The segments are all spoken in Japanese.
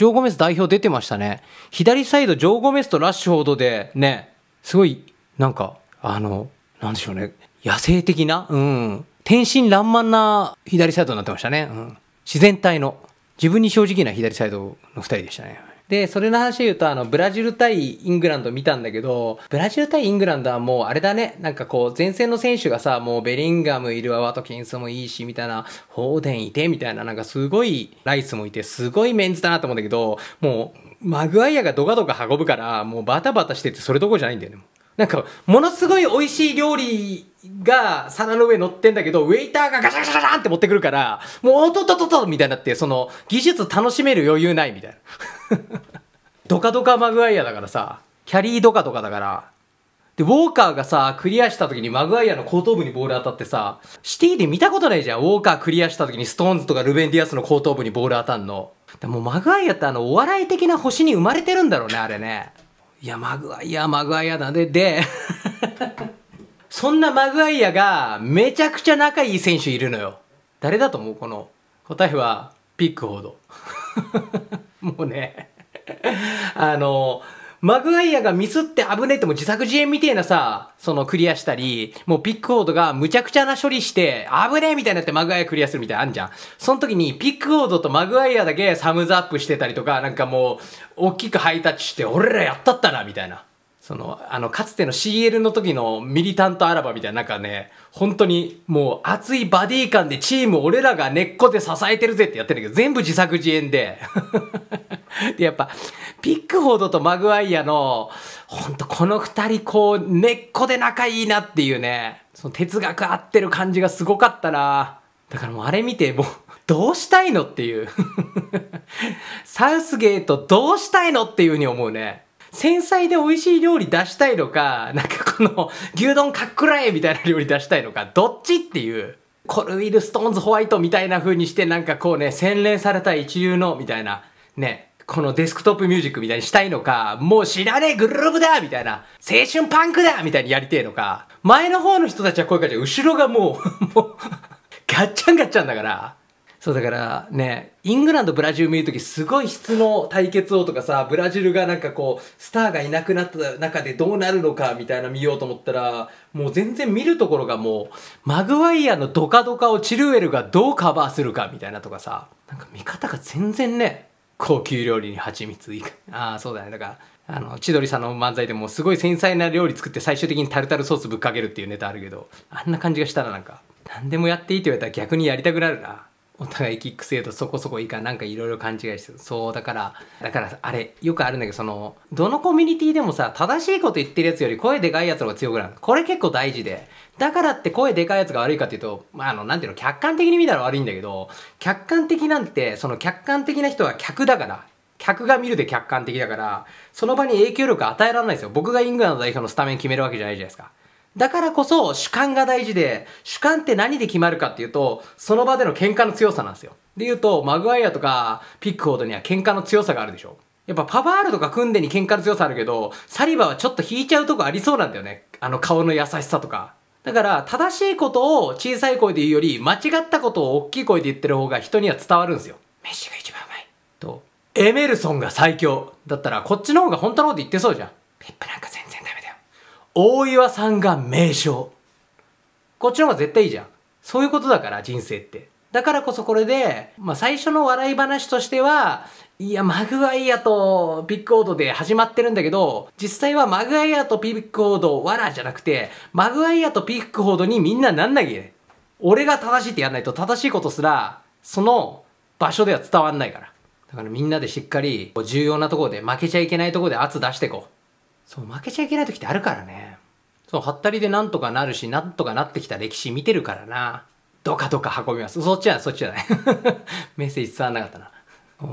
ジョー・ゴメス代表出てましたね。左サイド、ジョー・ゴメスとラッシュフォードで、ね、すごい、なんか、あの、なんでしょうね、野生的な、うん、天真爛漫な左サイドになってましたね。うん、自然体の、自分に正直な左サイドの2人でしたね。で、それの話で言うと、あの、ブラジル対イングランド見たんだけど、ブラジル対イングランドはもうあれだね、なんかこう、前線の選手がさ、もうベリンガムいるわ、ワトキンスもいいし、みたいな、ホーデンいて、みたいな、なんかすごい、ライスもいて、すごいメンズだなと思うんだけど、もう、マグワイアがドカドカ運ぶから、もうバタバタしてて、それどころじゃないんだよね。なんか、ものすごい美味しい料理が皿の上乗ってんだけど、ウェイターがガシャガシャガシャンって持ってくるから、もう、おととととみたいになって、その、技術楽しめる余裕ないみたいな。ドカドカマグワイアだからさ、キャリードカドカだから、で、ウォーカーがさ、クリアした時にマグワイアの後頭部にボール当たってさ、シティで見たことないじゃん。ウォーカークリアした時にストーンズとかルベンディアスの後頭部にボール当たんの。でもマグワイアってあの、お笑い的な星に生まれてるんだろうね、あれね。いや、マグワイア、マグワイアだね。で、そんなマグワイアがめちゃくちゃ仲いい選手いるのよ。誰だと思うこの答えはピックフォード。もうね、あの、マグワイアがミスって危ねえっても自作自演みてえなさ、そのクリアしたり、もうピックオードがむちゃくちゃな処理して、危ねえみたいになってマグワイアクリアするみたいなあんじゃん。その時にピックオードとマグワイアだけサムズアップしてたりとか、なんかもう、大きくハイタッチして、俺らやったったな、みたいな。その、あの、かつての CL の時のミリタントアラバみたいな、なんかね、本当にもう熱いバディ感でチーム俺らが根っこで支えてるぜってやってるけど、全部自作自演で。で、やっぱ、ピックフォードとマグワイアの、ほんとこの2人こう、根っこで仲いいなっていうね、その哲学合ってる感じがすごかったな。だからもうあれ見て、もう、どうしたいのっていう サウスゲートどうしたいのっていう風に思うね。繊細で美味しい料理出したいのか、なんかこの牛丼かっくらえみたいな料理出したいのか、どっちっていう。コルウィル・ストーンズ・ホワイトみたいな風にしてなんかこうね、洗練された一流のみたいな、ね、このデスクトップミュージックみたいにしたいのか、もう知らねえグルーブだみたいな、青春パンクだみたいにやりてえのか、前の方の人たちは声かけ後ろがもうもうガッチャンガッチャンだから、そうだからね、イングランド、ブラジル見るときすごい質の対決をとかさ、ブラジルがなんかこう、スターがいなくなった中でどうなるのかみたいな見ようと思ったら、もう全然見るところがもう、マグワイアのドカドカをチルエルがどうカバーするかみたいなとかさ、なんか見方が全然ね、高級料理に蜂蜜いか ああそうだねだからあの千鳥さんの漫才でもすごい繊細な料理作って最終的にタルタルソースぶっかけるっていうネタあるけどあんな感じがしたらなんか何でもやっていいって言われたら逆にやりたくなるなお互いキック精度そこそこいいかなんかいろいろ勘違いしてそうだからだからあれよくあるんだけどそのどのコミュニティでもさ正しいこと言ってるやつより声でかいやつの方が強くなるこれ結構大事でだからって声でかいやつが悪いかっていうと、まあ、あの何ていうの客観的に見たら悪いんだけど客観的なんてその客観的な人は客だから客が見るで客観的だからその場に影響力与えられないですよ僕がイングランド代表のスタメン決めるわけじゃないじゃないですかだからこそ主観が大事で、主観って何で決まるかっていうと、その場での喧嘩の強さなんですよ。で言うと、マグワイアとかピックフォードには喧嘩の強さがあるでしょ。やっぱパバールとか組んでに喧嘩の強さあるけど、サリバはちょっと引いちゃうとこありそうなんだよね。あの顔の優しさとか。だから、正しいことを小さい声で言うより、間違ったことを大きい声で言ってる方が人には伝わるんですよ。メッシが一番うまい。と、エメルソンが最強。だったら、こっちの方が本当のこと言ってそうじゃん。ペップなんか全大岩さんが名称。こっちの方が絶対いいじゃんそういうことだから人生ってだからこそこれで、まあ、最初の笑い話としては、いや、マグワイアとピックオードで始まってるんだけど、実際はマグワイアとピックオード、わらじゃなくて、マグワイアとピックオードにみんななんなきゃ俺が正しいってやんないと正しいことすら、その場所では伝わんないから。だからみんなでしっかり、重要なところで負けちゃいけないところで圧出してこう。そう負けちゃいけない時ってあるからねそうはったりでなんとかなるしなんとかなってきた歴史見てるからなどかどか運びますそっちはそっちじゃない メッセージ伝わんなかったな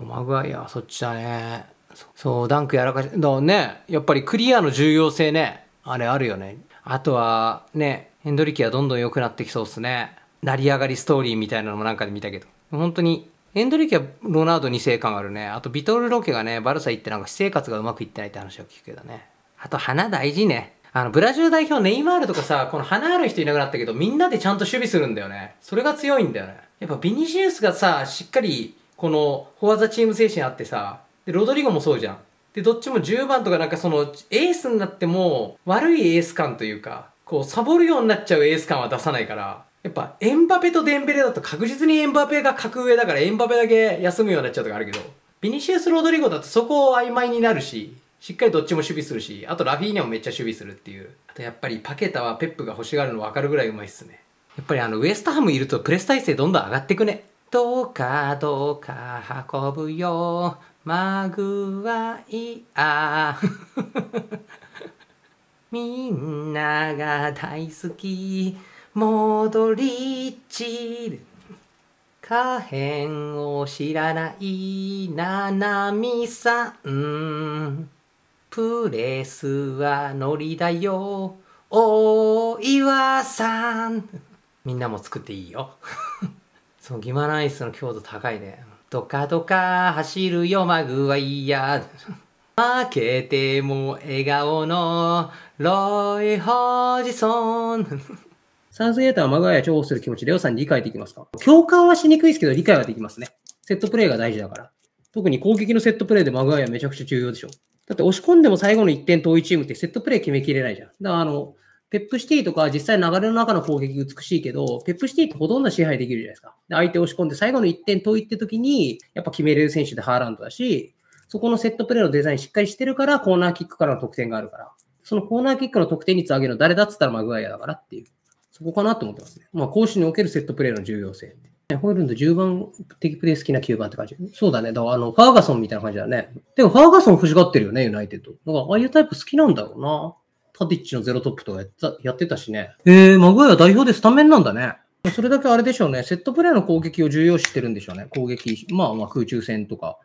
マグわイやそっちだねそうダンクやらかしだねやっぱりクリアの重要性ねあれあるよねあとはねエンドリキはどんどん良くなってきそうっすね成り上がりストーリーみたいなのもなんかで見たけど本当にエンドリキはロナウド2世感あるね。あと、ビトル・ロケがね、バルサ行ってなんか私生活がうまくいってないって話を聞くけどね。あと花大事ね。あの、ブラジル代表ネイマールとかさ、この花ある人いなくなったけど、みんなでちゃんと守備するんだよね。それが強いんだよね。やっぱビニシウスがさ、しっかり、この、フォアザチーム精神あってさ、で、ロドリゴもそうじゃん。で、どっちも10番とかなんかその、エースになっても、悪いエース感というか、こう、サボるようになっちゃうエース感は出さないから、やっぱエンバペとデンベレだと確実にエンバペが格上だからエンバペだけ休むようになっちゃうとかあるけど、ビニシウス・ロドリゴだとそこ曖昧になるし、しっかりどっちも守備するし、あとラフィーニャもめっちゃ守備するっていう。あとやっぱりパケタはペップが欲しがるの分かるぐらいうまいっすね。やっぱりあのウエストハムいるとプレス体勢どんどん上がってくね。どうかどうか運ぶよ、マグワイア。みんなが大好き、モドリッチ。可変を知らない、ななみさん。プレスはノリだよ。お岩さん。みんなも作っていいよ。そのギマナイスの強度高いね。ドカドカ走るよマグワは嫌。負けても笑顔のロイ・ホジソン。サンスゲーターはマグワイア重宝する気持ち、レオさんに理解できますか共感はしにくいですけど、理解はできますね。セットプレーが大事だから。特に攻撃のセットプレーでマグワイアめちゃくちゃ重要でしょ。だって押し込んでも最後の1点遠いチームってセットプレー決めきれないじゃん。だからあの、ペップシティとか実際流れの中の攻撃美しいけど、ペップシティってほとんど支配できるじゃないですか。で相手押し込んで最後の1点遠いって時に、やっぱ決めれる選手でハーランドだし、そこのセットプレーのデザインしっかりしてるから、コーナーキックからの得点があるから。そのコーナーキックの得点率上げるの誰だっつったらマグワイアだからっていう。そこかなと思ってますね。まあ、攻守におけるセットプレーの重要性ホイルンド10番的プレイ好きな9番って感じ。そうだね。だからあの、ファーガソンみたいな感じだね。でもファーガソン欲しがってるよね、ユナイテッド。だからああいうタイプ好きなんだろうな。タディッチのゼロトップとかやっやってたしね。えー、マグワイは代表でスタメンなんだね。それだけあれでしょうね。セットプレイの攻撃を重要視してるんでしょうね。攻撃、まあ、まあ空中戦とか。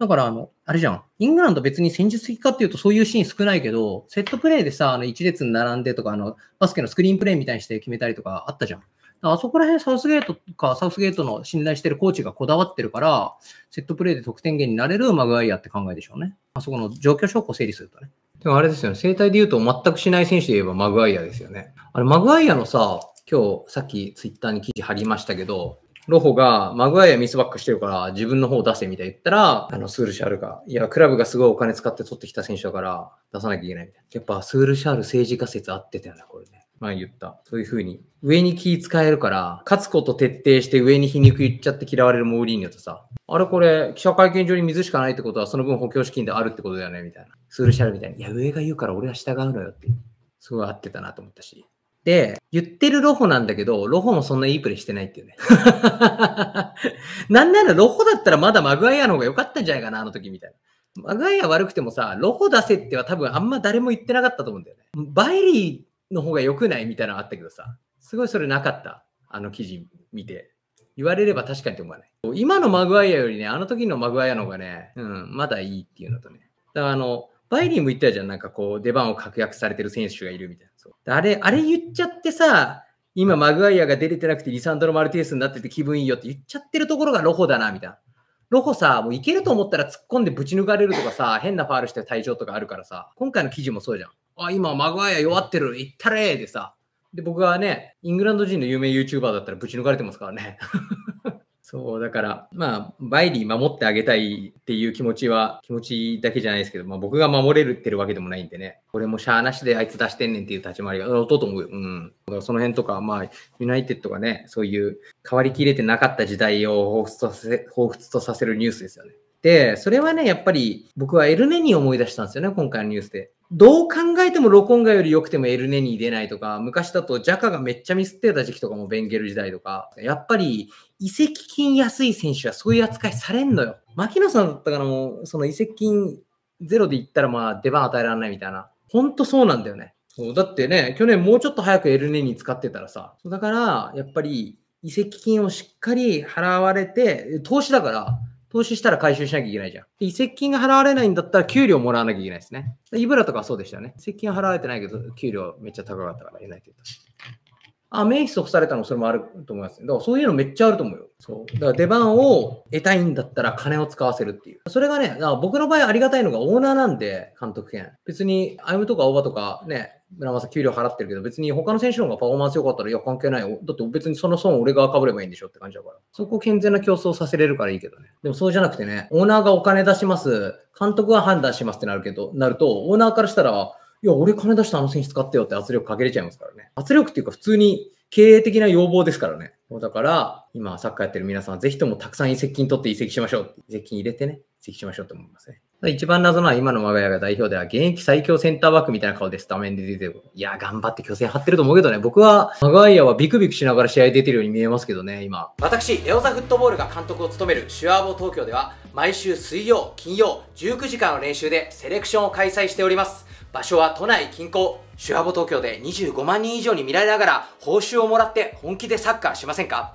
だから、あの、あれじゃん。イングランド別に戦術的かっていうとそういうシーン少ないけど、セットプレイでさ、あの、一列に並んでとか、あの、バスケのスクリーンプレイみたいにして決めたりとかあったじゃん。あそこら辺、サウスゲートか、サウスゲートの信頼してるコーチがこだわってるから、セットプレーで得点源になれるマグワイアって考えでしょうね。あそこの状況証拠を整理するとね。でもあれですよね、生態で言うと全くしない選手で言えばマグワイアですよね。あれ、マグワイアのさ、今日さっきツイッターに記事貼りましたけど、ロホがマグワイアミスバックしてるから自分の方出せみたいに言ったら、あのスールシャールが、いや、クラブがすごいお金使って取ってきた選手だから出さなきゃいけないみたいな。やっぱスールシャール政治家説合ってたよな、これね。前言った。そういう風に。上に気使えるから、勝つこと徹底して上に皮肉言っちゃって嫌われるモーリーニョとさ、あれこれ、記者会見場に水しかないってことは、その分補強資金であるってことだよね、みたいな。スールシャルみたいに、いや、上が言うから俺は従うのよってすごい合ってたなと思ったし。で、言ってるロホなんだけど、ロホもそんないいプレイしてないっていうね。なんならロホだったらまだマグワイアの方が良かったんじゃないかな、あの時みたいな。マグアイア悪くてもさ、ロホ出せっては多分あんま誰も言ってなかったと思うんだよね。バイリーの方が良くないみたいなのあったけどさ、すごいそれなかった。あの記事見て。言われれば確かにと思わない。今のマグワイアよりね、あの時のマグワイアの方がね、うん、まだいいっていうのとね。だからあの、バイリンも言ったじゃん、なんかこう、出番を確約されてる選手がいるみたいな。そうあれ、あれ言っちゃってさ、今、マグワイアが出れてなくて、リサンドロ・マルティエスになってて気分いいよって言っちゃってるところがロホだな、みたいな。ロホさ、もういけると思ったら突っ込んでぶち抜かれるとかさ、変なファールして退場とかあるからさ、今回の記事もそうじゃん。あ、今、マグワイア弱ってる、行ったれーでさ。で、僕はね、イングランド人の有名 YouTuber だったらぶち抜かれてますからね。そう、だから、まあ、バイリー守ってあげたいっていう気持ちは、気持ちだけじゃないですけど、まあ僕が守れるってるわけでもないんでね、俺もしゃーなしであいつ出してんねんっていう立ち回りが、うと思うよ。うん。だからその辺とか、まあ、ユナイテッドがね、そういう変わりきれてなかった時代を彷彿とさせ、彷彿とさせるニュースですよね。で、それはね、やっぱり僕はエルネに思い出したんですよね、今回のニュースで。どう考えてもロコンガより良くてもエルネに出ないとか、昔だとジャカがめっちゃミスってた時期とかもベンゲル時代とか、やっぱり移籍金安い選手はそういう扱いされんのよ。牧野さんだったからもう、その移籍金ゼロでいったらまあ出番与えられないみたいな。ほんとそうなんだよね。そうだってね、去年もうちょっと早くエルネに使ってたらさ、だからやっぱり移籍金をしっかり払われて、投資だから、投資したら回収しなきゃいけないじゃん。移籍金が払われないんだったら給料もらわなきゃいけないですね。イブラとかそうでしたよね。移籍金払われてないけど、給料めっちゃ高かったから、いなって言ったし。あ、名刺されたのそれもあると思います、ね。だからそういうのめっちゃあると思うよ。そう。だから出番を得たいんだったら金を使わせるっていう。それがね、僕の場合ありがたいのがオーナーなんで、監督権。別に、アイムとかオーバーとかね、村正給料払ってるけど、別に他の選手の方がパフォーマンス良かったら、いや、関係ないよ。だって別にその損俺が被ればいいんでしょって感じだから。そこ健全な競争させれるからいいけどね。でもそうじゃなくてね、オーナーがお金出します、監督が判断しますってなるけど、なると、オーナーからしたら、いや、俺金出したあの選手使ってよって圧力かけれちゃいますからね。圧力っていうか、普通に経営的な要望ですからね。だから、今サッカーやってる皆さん、ぜひともたくさん移籍金取って移籍しましょう。移籍金入れてね、移籍しましょうと思いますね。一番謎なのは今の我が家が代表では現役最強センターバックみたいな顔です。スタメンで出てる。いや、頑張って虚勢張ってると思うけどね。僕は我が家はビクビクしながら試合出てるように見えますけどね、今。私、レオザフットボールが監督を務めるシュアーボ東京では毎週水曜、金曜、19時間の練習でセレクションを開催しております。場所は都内近郊。シュアボ東京で25万人以上に見られながら報酬をもらって本気でサッカーしませんか